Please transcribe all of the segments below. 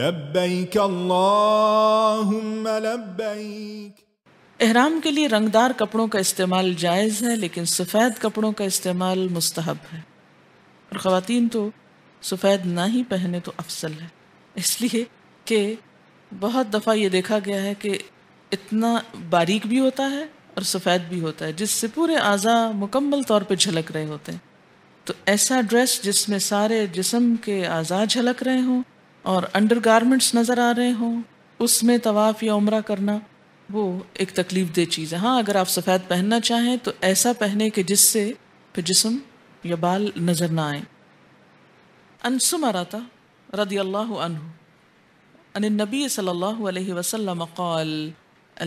लब्बैक अल्लाहुम्मा लब्बैक एहराम के लिए रंगदार कपड़ों का इस्तेमाल जायज़ है लेकिन सफ़ेद कपड़ों का इस्तेमाल मुस्तहब है और ख़वातीन तो सफ़ेद ना ही पहने तो अफसल है इसलिए कि बहुत दफ़ा ये देखा गया है कि इतना बारीक भी होता है और सफ़ेद भी होता है जिससे पूरे अज़ा मुकम्मल तौर पर झलक रहे होते हैं तो ऐसा ड्रेस जिसमें सारे जिसम के अज़ा झलक रहे हों और अंडर गारमेंट्स नज़र आ रहे हों उसमें तवाफ़ या उम्र करना वो एक तकलीफ दे चीज़ है हाँ अगर आप सफ़ेद पहनना चाहें तो ऐसा पहने कि जिससे फिर जिसम या बाल नज़र ना आए अनसुम अराता रदी अल्लाह अनहु अन नबी सल्लल्लाहु अलैहि वसल्लम कौल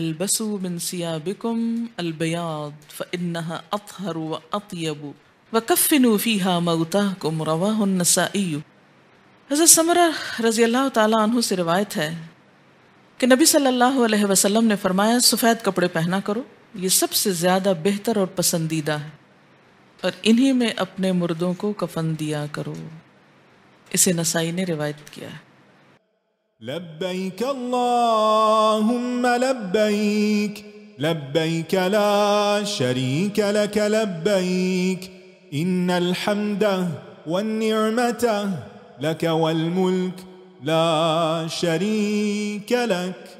अलबसु बिन सियाबिकुम अलबयाद फ़न्नह अतहर व अतयब व कफ़िनु फ़ीहा मऊताकुम रवाह नसाईयू हज़रत समरा रज़ी अल्लाह तु से रिवायत है कि नबी सल्लल्लाहु अलैहि वसल्लम ने फरमाया सफ़ेद कपड़े पहना करो ये सबसे ज़्यादा बेहतर और पसंदीदा है और इन्हीं में अपने मुर्दों को कफन दिया करो इसे नसाई ने रिवायत किया है لبيك اللهم لبيك لبيك لا شريك لك لبيك ان الحمد والنعمه لك والملك لا شريك لك